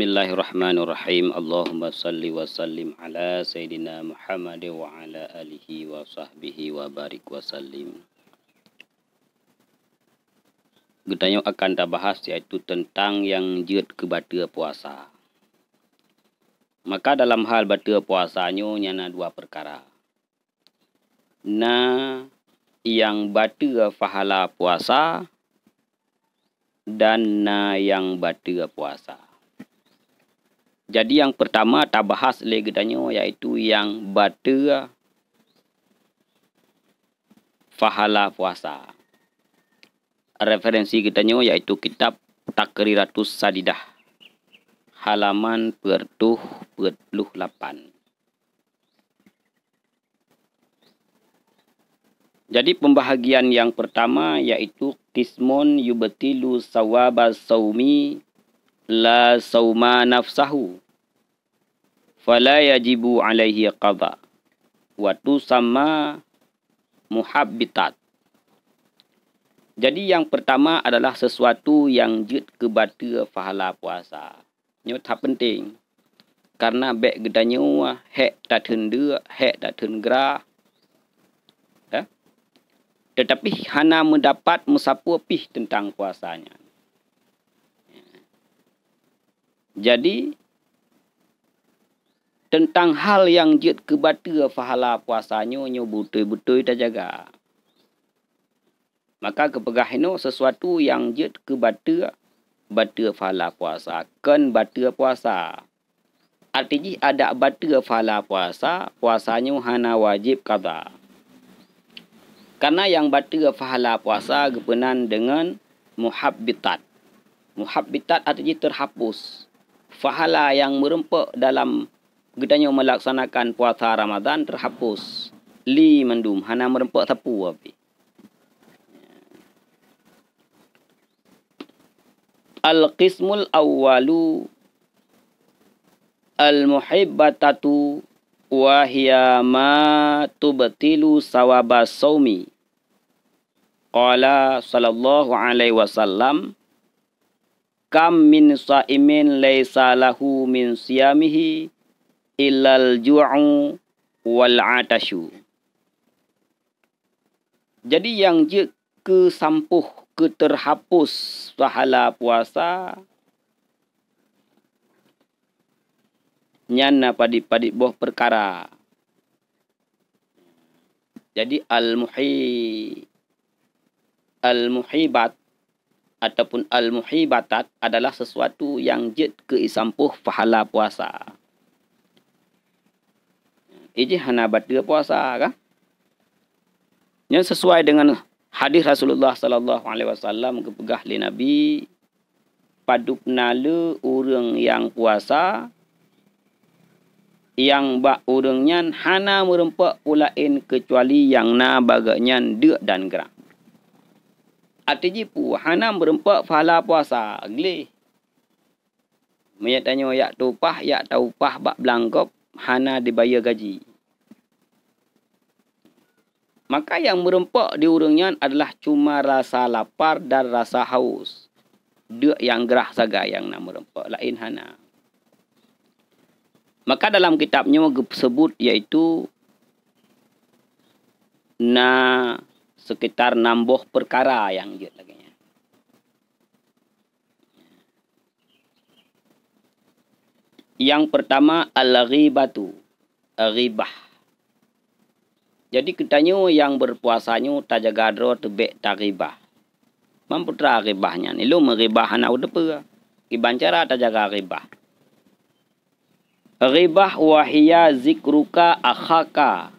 Bismillahirrahmanirrahim. Allahumma salli wa sallim ala Sayyidina Muhammad wa ala alihi wa sahbihi wa barik wa sallim. Kita akan kita bahas iaitu tentang yang ke kebata puasa. Maka dalam hal bata puasanya, ada dua perkara. Nah, yang bata fahala puasa dan nah yang bata puasa. Jadi yang pertama tak bahas lagi tanya iaitu yang bata fahala puasa. Referensi kita tanya iaitu kitab Takriratus Sadidah. Halaman pertuh pertuh lapan. Jadi pembahagian yang pertama iaitu Kismun yubatilu sawabal sawmi la sauma nafsahu fala yajibu alaihi qadha wa tu sama muhabbitat jadi yang pertama adalah sesuatu yang jut ke bata fahala puasa nyo tak penting karena bek gedanyo hek tatun dua hek tatun gra eh? tetapi hana mendapat musapu pih tentang puasanya jadi tentang hal yang jut kebata fahala puasanya nyo butui betul ta jaga. Maka kepegah ini sesuatu yang jut kebata batu fahala puasa, kan batu puasa. Artinya ada batu fahala puasa, puasanya hana wajib kata. Karena yang batu fahala puasa berkenaan dengan muhabbitat. Muhabbitat artinya Terhapus fahala yang merempak dalam gedanya melaksanakan puasa Ramadan terhapus li mendum hana merempak sapu api al qismul awalu al muhibbatatu wa hiya ma tubtilu sawaba saumi qala sallallahu alaihi wasallam kam min sa'imin laysa lahu min siyamihi illal ju'u wal atashu jadi yang je ke sampuh pahala puasa nyana padi-padi boh perkara jadi al muhi al muhibat ataupun al-muhibatat adalah sesuatu yang jid keisampuh fahala puasa. Iji hana batu puasa kah? Yang sesuai dengan hadis Rasulullah sallallahu alaihi wasallam kepegah li nabi padupnale urang yang puasa yang ba urangnya hana merempak ulain kecuali yang na baganya de dan gerak atijipu hanam berempat fala puasa gle Mayat tanya yak pah, yak tau pah, bak belangkop hana dibayar gaji. Maka yang merempak di urungnya adalah cuma rasa lapar dan rasa haus. Dua yang gerah saga yang nak merempak lain hana. Maka dalam kitabnya sebut iaitu na sekitar nambah perkara yang jut lagi. Yang pertama al-ghibatu, ribah Jadi ketanyo yang berpuasanyo tajagadro tebek taribah. Memputra ribahnya Ni lu meribah ana udepe. Ibancara tajaga ribah Ghibah wahia zikruka akhaka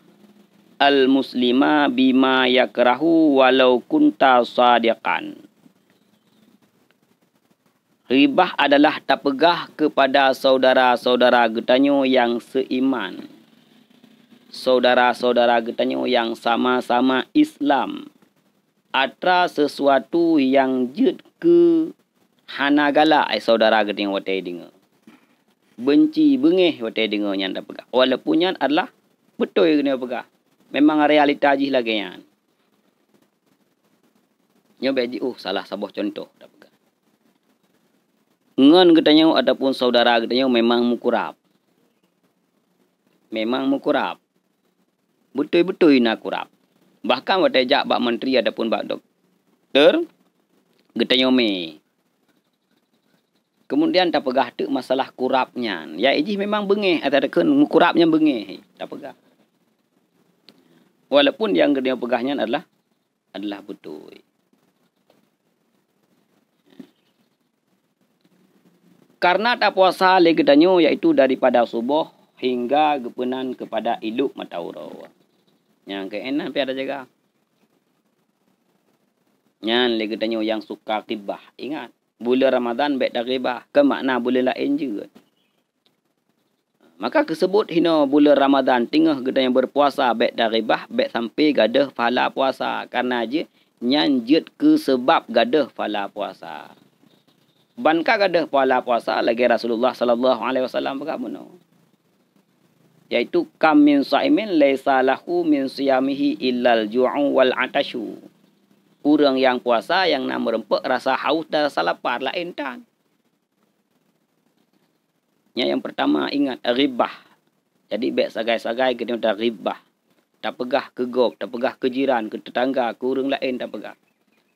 al muslima bima yakrahu walau kunta sadiqan Ribah adalah tak pegah kepada saudara-saudara getanyo yang seiman. Saudara-saudara getanyo yang sama-sama Islam. Atra sesuatu yang jut ke hanagala ai saudara getanyo watai dinga. Benci bengih watai dinga nyanda pegah. Walaupun nyan adalah betul yang kena pegah memang realita aji lagi yang. Nyoba aji, oh salah sebuah contoh. Kan? Ngan kita nyawa ataupun saudara kita nyawa memang mukurap. Memang mukurap. Betul-betul nak kurap. Bahkan kita ajak bak menteri ataupun bak doktor. Kita me. Kemudian tak pegah tu masalah kurapnya. Ya, ini memang bengih. Atau ada kan mukurapnya bengih. Tak pegah walaupun yang dia pegahnya adalah adalah betul. Karena tak puasa lagi tanya yaitu daripada subuh hingga gepenan kepada iluk mata urang. Yang keenam tapi ada jaga. Yang lagi tanya yang suka kibah. Ingat, bulan Ramadan baik dah kibah. Kemakna bulan lain juga. Maka kesebut hina bulan Ramadan tengah kita yang berpuasa baik dari bah baik sampai gadah pahala puasa karena aje nyanjut ke sebab gadah pahala puasa. Bankah gadah pahala puasa lagi Rasulullah sallallahu alaihi wasallam bagaimana? Yaitu kam min saimin laisa lahu min siyamihi illal ju'u wal atashu. Orang yang puasa yang nak merempak rasa haus dan rasa lapar lah entan. Ya, yang pertama ingat ribah. Jadi baik sagai-sagai kena ada ribah. Tak pegah ke gop, tak pegah ke jiran, ke tetangga, ke orang lain tak pegah.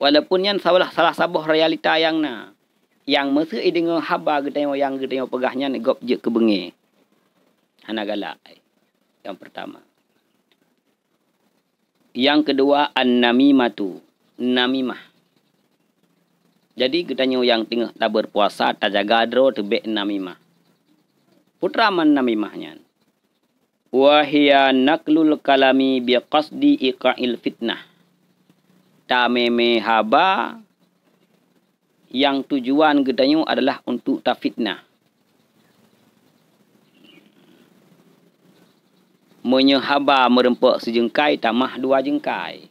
Walaupun yang salah salah sabah realita yang na. Yang mesti i dengar habar ke tengok yang kita tengok pegahnya ni gop je ke bengi. Hana galak. Yang pertama. Yang kedua an-namimah tu. Namimah. Jadi kita tanya yang tengah tak berpuasa, tak jaga dro, tebek namimah putra man nami mahnya. Wahia naklul kalami di iqa'il fitnah. Tameme haba yang tujuan gedanyu adalah untuk ta fitnah. Menyehaba merempok sejengkai tamah dua jengkai.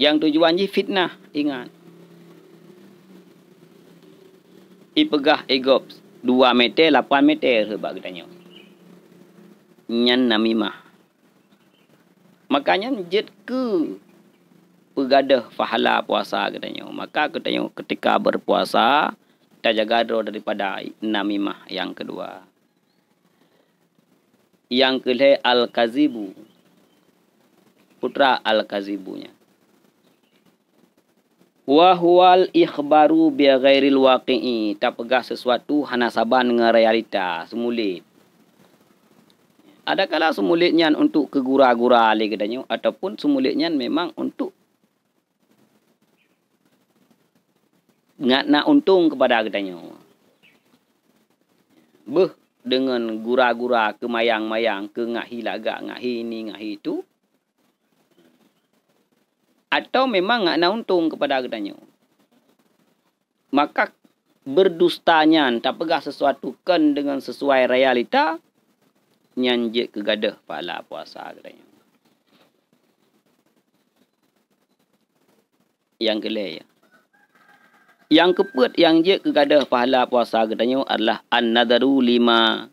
Yang tujuan ji fitnah ingat. Ipegah egops dua meter, lapan meter sebab kita tanya. Nyan namimah. Makanya jet ke pergadah fahala puasa kita tanya. Maka kita tanya ketika berpuasa, kita jaga daripada namimah yang kedua. Yang kedua Al-Kazibu. Putra Al-Kazibunya. Wahual ikhbaru bi ghairil waqi'i. Tak pegah sesuatu hanasaban saban dengan realita. Semulit. Adakala semulitnya untuk kegura-gura alih kedanya. Ataupun semulitnya memang untuk. Nak, nak untung kepada kedanya. Beh dengan gura-gura kemayang-mayang. Kengah hilaga, ngah ini, ngah itu atau memang nak untung kepada agaknya. Maka berdustanya tak pegah sesuatu kan dengan sesuai realita nyanjik kegadah pahala puasa agaknya. Yang kelih ya. Yang keput yang je kegadah pahala puasa agaknya adalah an-nadaru lima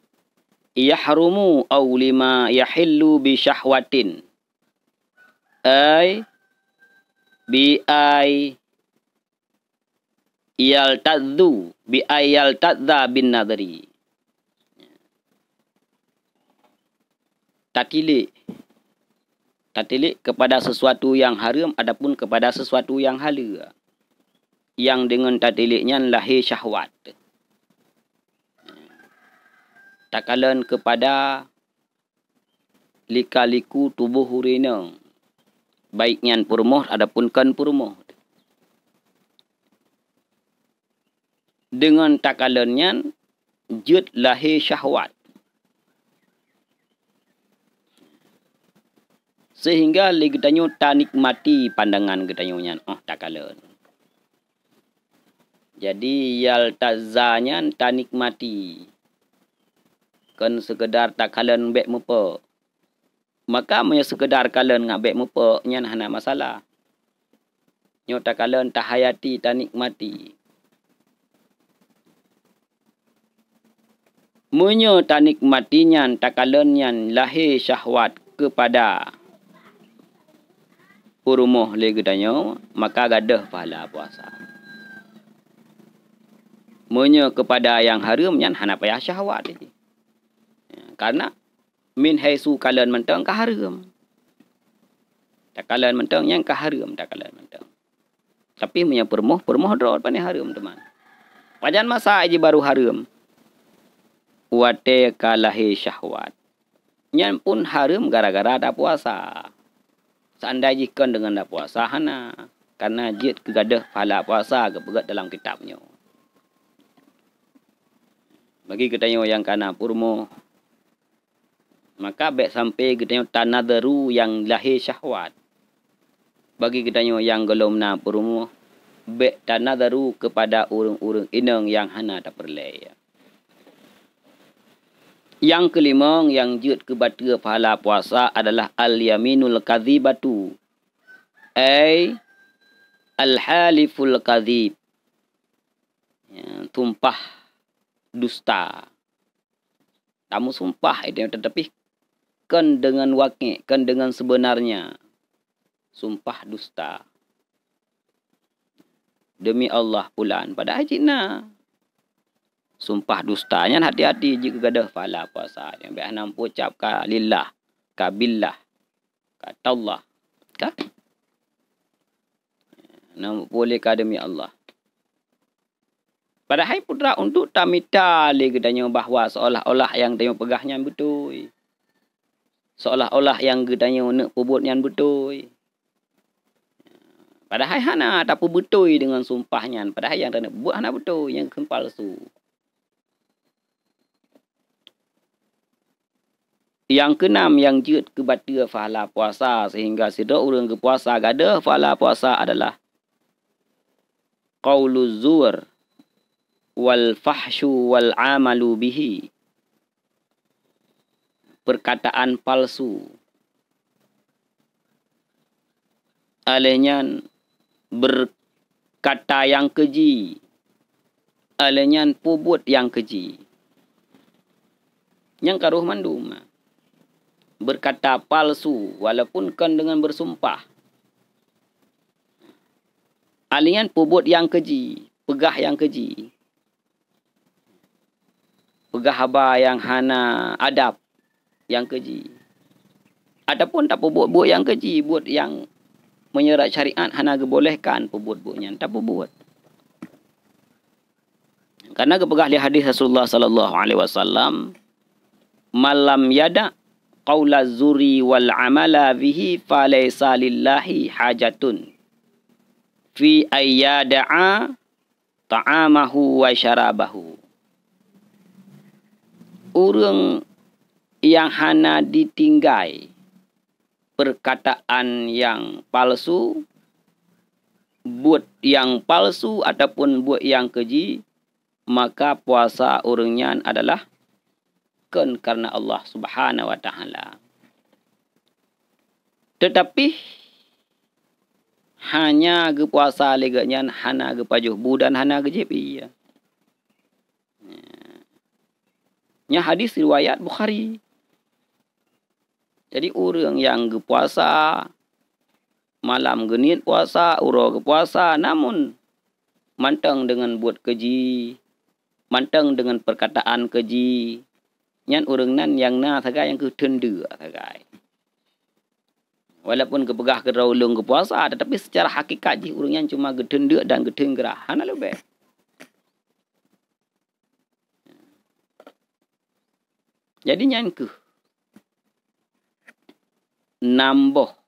yahrumu au lima yahillu bi syahwatin. Ay, bi'ai yal tadzu bi'ai yal tadza bin nadri tatilik tatilik kepada sesuatu yang haram adapun kepada sesuatu yang halal yang dengan tatiliknya lahir syahwat takalan kepada likaliku liku tubuh hurinang baiknya purmoh adapun kan purmoh dengan takalannya jut lahir syahwat sehingga ligdanyo tanik mati pandangan gedanyonya oh ah, takalan jadi yal tazanya tanik mati kan sekedar takalan bek mupa maka munya sekedar kalen ngabek mupa nya hana masalah nyo ta kalen ta hayati ta nikmati munya ta nikmati nya ta kalen nya lahir syahwat kepada urumoh lege danyo maka gadah pahala puasa munya kepada yang haram nya hana payah syahwat ini. Ya, karena min haisu kalan mentang ka haram tak kalan mentang yang ka haram tak kalan mentang tapi punya permoh permoh dro pani haram teman wajan masa aji baru haram wate kalahi syahwat nyam pun haram gara-gara ada puasa seandainya kan dengan ada puasa hana karena jid kegadah pahala puasa kebegat dalam kitabnya bagi kita yang kena purmu maka baik sampai kita tanya tanadaru yang lahir syahwat bagi kita tanya yang golong na perumu baik tanadaru kepada urung-urung inang yang hana tak perlai ya. yang kelima yang jut batu pahala puasa adalah al-yaminul kadhibatu. Ai al-haliful kadhib. Ya, tumpah dusta. Kamu sumpah eh, itu tetapi Kan dengan wakil. Kan dengan sebenarnya. Sumpah dusta. Demi Allah pulan. Pada haji na. Sumpah dustanya hati-hati. Jika ada falah puasa. Yang biar nampu ucap ka lillah. Ka billah. Kata Allah. Ka? Kan? boleh ka demi Allah. Padahal putra untuk tak minta lagi bahawa seolah-olah yang dia pegahnya betul seolah-olah yang gedanya nak pubut yang betul. Padahal hana tak pun betul dengan sumpahnya. Padahal yang tak nak buat hana betul. Yang kan su. Yang keenam yang jut kebata fahala puasa sehingga sedok orang ke puasa gada fahala puasa adalah qawlu zuhr wal fahshu wal amalu bihi perkataan palsu. Alehnya berkata yang keji. Alehnya pubut yang keji. Yang karuh mandu, Berkata palsu walaupun kan dengan bersumpah. Alehnya pubut yang keji. Pegah yang keji. Pegah haba yang hana adab yang keji. Ataupun tak perbuat-buat buat yang keji, buat yang menyerat syariat hana kebolehkan perbuat-buat yang tak buat. Karena kepegah hadis Rasulullah sallallahu alaihi wasallam malam yada qaula zuri wal amala bihi fa laisa lillahi hajatun fi ayyada'a ta'amahu wa syarabahu urang yang hana ditinggai perkataan yang palsu buat yang palsu ataupun buat yang keji maka puasa orangnya adalah kan karena Allah Subhanahu wa taala tetapi hanya ge puasa leganya hana ge pajuh budan hana ge jep iya nya hadis riwayat bukhari jadi orang yang puasa malam genit puasa, orang puasa, namun manteng dengan buat keji, manteng dengan perkataan keji. Nyan orang nan yang na sagai yang ketendu sagai. Walaupun kepegah ke ulung ke puasa, tetapi secara hakikat ji orang yang cuma ketendu dan ketenggerah. Hana lebih. Jadi nyan ke nambah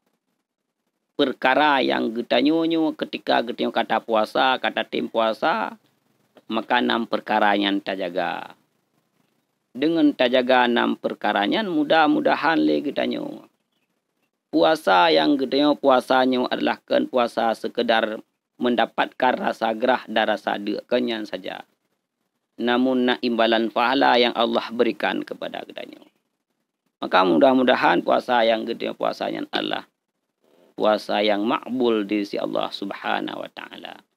perkara yang kita nyonyo ketika kita kata puasa, kata tim puasa, maka enam perkara yang kita jaga. Dengan kita jaga enam perkara yang mudah-mudahan le kita Puasa yang kita puasanya adalah kan puasa sekedar mendapatkan rasa gerah dan rasa kenyang kan saja. Namun nak imbalan pahala yang Allah berikan kepada kita nyonya. Maka mudah-mudahan puasa yang gede puasanya Allah. Puasa yang makbul di sisi Allah Subhanahu wa taala.